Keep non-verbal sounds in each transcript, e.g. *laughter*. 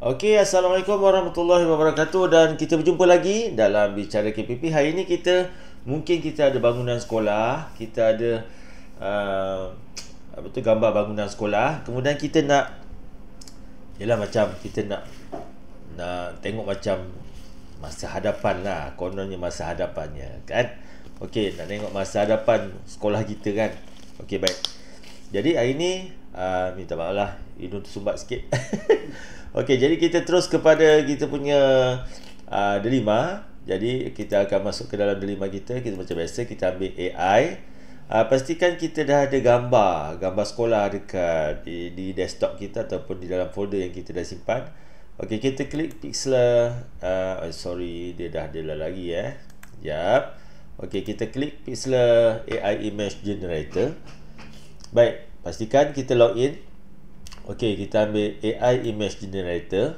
Okey, Assalamualaikum warahmatullahi wabarakatuh dan kita berjumpa lagi dalam Bicara KPP. Hari ini kita, mungkin kita ada bangunan sekolah, kita ada uh, apa tu, gambar bangunan sekolah. Kemudian kita nak, ialah macam kita nak nak tengok macam masa hadapan lah, kononnya masa hadapannya kan. Okey, nak tengok masa hadapan sekolah kita kan. Okey, baik. Jadi hari ini, uh, minta maaf lah, hidung tersumbat sikit. *laughs* Okey, jadi kita terus kepada kita punya uh, delima. Jadi kita akan masuk ke dalam delima kita. Kita macam biasa kita ambil AI. Uh, ah, pastikan kita dah ada gambar, gambar sekolah dekat di, di desktop kita ataupun di dalam folder yang kita dah simpan. Okey, kita klik pixlr. Uh, ah, eh, sorry, dia dah ada lah lagi eh. Jap. Okey, kita klik pixlr AI image generator. Baik, pastikan kita log in. Ok kita ambil AI Image Generator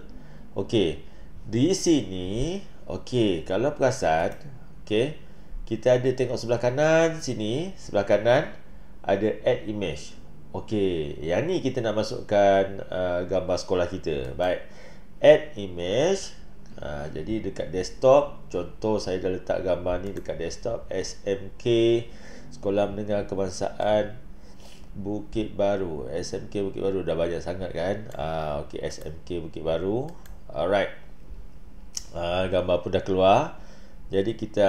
Ok Di sini Ok kalau perasan Ok Kita ada tengok sebelah kanan sini Sebelah kanan Ada Add Image Ok Yang ni kita nak masukkan uh, Gambar sekolah kita Baik Add Image Ha, jadi dekat desktop Contoh saya dah letak gambar ni dekat desktop SMK Sekolah Menengah Kebangsaan Bukit Baru SMK Bukit Baru dah banyak sangat kan uh, ah, Okay SMK Bukit Baru Alright uh, Gambar pun dah keluar Jadi kita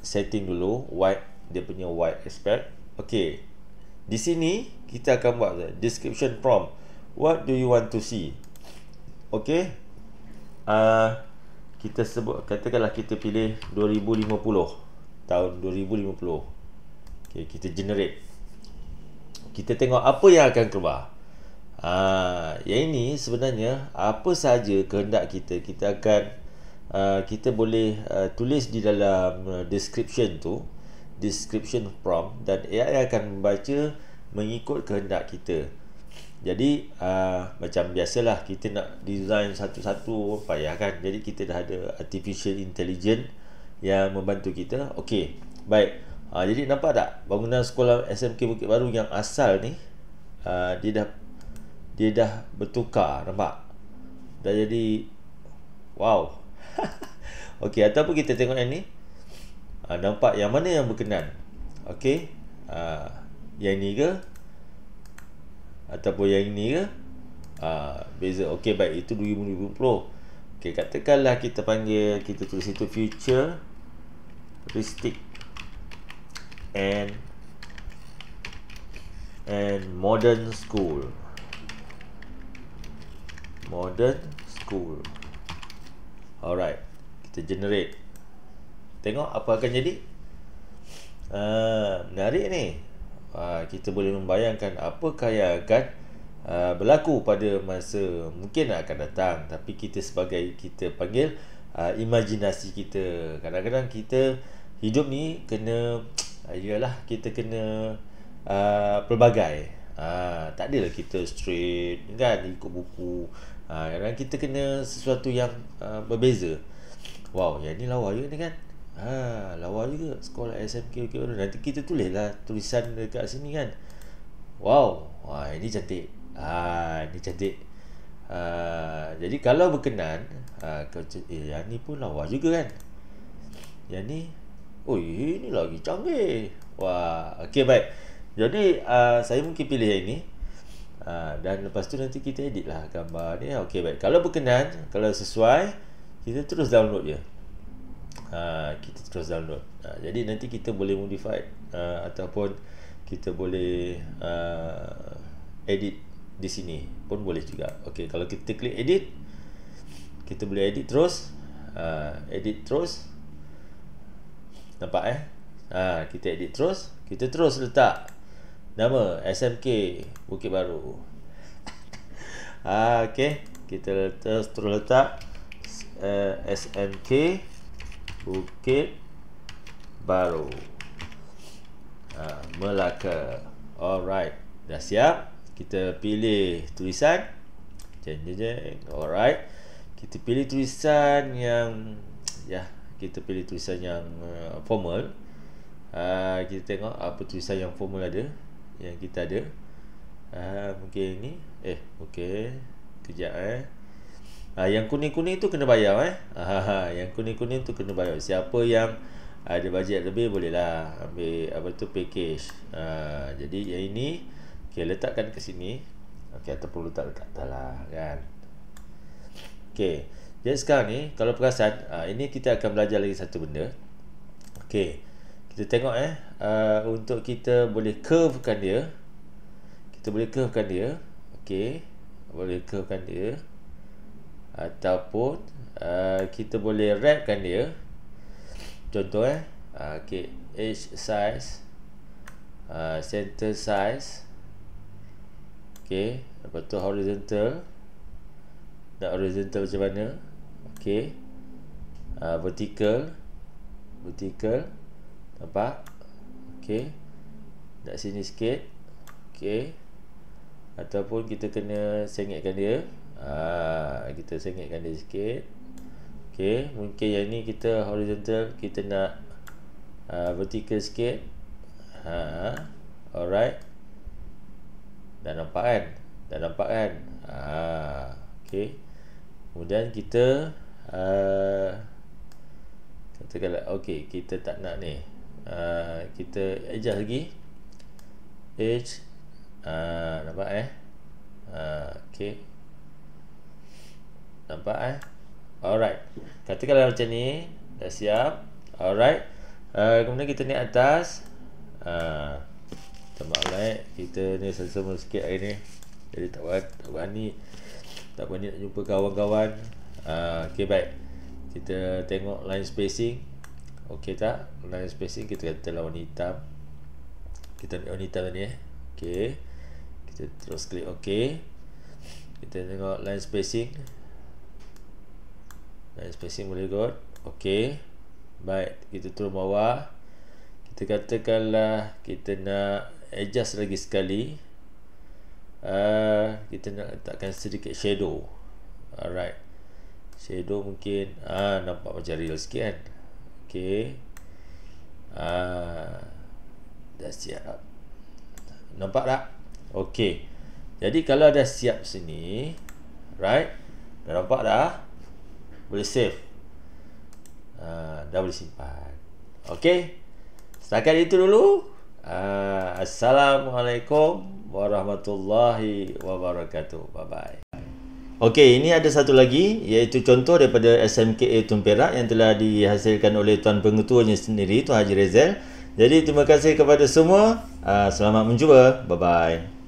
setting dulu White Dia punya white aspect Okay Di sini kita akan buat description prompt What do you want to see Okay uh, ah, Kita sebut Katakanlah kita pilih 2050 Tahun 2050 Okay kita generate kita tengok apa yang akan keluar. Ha, yang ini sebenarnya apa sahaja kehendak kita kita akan uh, kita boleh uh, tulis di dalam uh, description tu description prompt dan AI akan membaca mengikut kehendak kita. Jadi uh, macam biasalah kita nak design satu-satu payah kan. Jadi kita dah ada artificial intelligence yang membantu kita. Okey. Baik. Ha, jadi nampak tak bangunan sekolah SMK Bukit Baru yang asal ni uh, dia dah dia dah bertukar nampak. Dah jadi wow. *laughs* Okey ataupun kita tengok yang ni. Uh, nampak yang mana yang berkenan. Okey. Uh, yang ni ke? Ataupun yang ni ke? Uh, beza. Okey baik itu 2020. Okey katakanlah kita panggil kita tulis itu future futuristic and and modern school modern school alright kita generate tengok apa akan jadi uh, menarik ni uh, kita boleh membayangkan apa yang akan uh, berlaku pada masa mungkin akan datang tapi kita sebagai kita panggil uh, imajinasi kita kadang-kadang kita hidup ni kena Ah, Yalah kita kena uh, pelbagai uh, ah, Tak adalah kita straight kan ikut buku uh, kita kena sesuatu yang uh, berbeza Wow yang ni lawa juga ni kan Ha, lawa juga sekolah SMK okay, okay. Nanti kita tulis lah tulisan dekat sini kan Wow Wah, Ini cantik ha, Ini cantik ha, Jadi kalau berkenan ha, kau, Eh yang ni pun lawa juga kan Yang ni Oh ini lagi canggih Wah Okay baik Jadi uh, Saya mungkin pilih yang ini uh, Dan lepas tu nanti kita edit lah Gambar ni Okay baik Kalau berkenan Kalau sesuai Kita terus download je uh, Kita terus download uh, Jadi nanti kita boleh modify uh, Ataupun Kita boleh uh, Edit Di sini Pun boleh juga Okay kalau kita klik edit Kita boleh edit terus uh, Edit terus Edit terus Nampak eh? Ha, kita edit terus. Kita terus letak nama SMK Bukit Baru. *laughs* Ha, okay. Kita terus, terus letak uh, eh, SMK Bukit Baru. Ha, Melaka. Alright. Dah siap. Kita pilih tulisan. Jeng, jeng, Alright. Kita pilih tulisan yang... Ya, yeah kita pilih tulisan yang uh, formal uh, kita tengok apa tulisan yang formal ada yang kita ada uh, mungkin ni eh ok kejap eh uh, yang kuning-kuning tu kena bayar eh uh, *laughs* yang kuning-kuning tu kena bayar siapa yang ada bajet lebih bolehlah ambil apa tu package uh, jadi yang ini ok letakkan ke sini ok ataupun letak-letak tak lah kan ok jadi sekarang ni kalau perasan uh, ini kita akan belajar lagi satu benda. Okey. Kita tengok eh uh, untuk kita boleh curvekan dia. Kita boleh curvekan dia. Okey. Boleh curvekan dia ataupun uh, kita boleh wrapkan dia. Contoh eh uh, okey edge size uh, center size okey lepas tu horizontal dan horizontal macam mana okey uh, vertical vertical nampak okey dekat sini sikit okey ataupun kita kena sengitkan dia uh, kita sengitkan dia sikit okey mungkin yang ni kita horizontal kita nak uh, vertical sikit ha alright dah nampak kan dah nampak kan ha okey Kemudian kita uh, Katakanlah Ok kita tak nak ni uh, Kita adjust lagi Edge uh, Nampak eh uh, Ok Nampak eh Alright Katakanlah macam ni Dah siap Alright uh, Kemudian kita ni atas uh, Tambah light Kita ni selesa-selesa sikit hari ni Jadi tak berani Tak berani tak banyak nak jumpa kawan-kawan uh, ok baik kita tengok line spacing ok tak line spacing kita kata lawan hitam kita ambil warna hitam tadi eh ok kita terus klik ok kita tengok line spacing line spacing boleh kot ok baik kita turun bawah kita katakanlah kita nak adjust lagi sekali uh, kita nak letakkan sedikit shadow alright shadow mungkin uh, nampak macam real sikit kan ok uh, dah siap nampak tak ok jadi kalau dah siap sini right dah nampak dah boleh save uh, dah boleh simpan ok setakat itu dulu uh, Assalamualaikum warahmatullahi wabarakatuh. Bye bye. Okey, ini ada satu lagi iaitu contoh daripada SMKA Tumpera yang telah dihasilkan oleh tuan pengetuanya sendiri Tuan Haji Rezel. Jadi terima kasih kepada semua. Ah, selamat mencuba. Bye bye.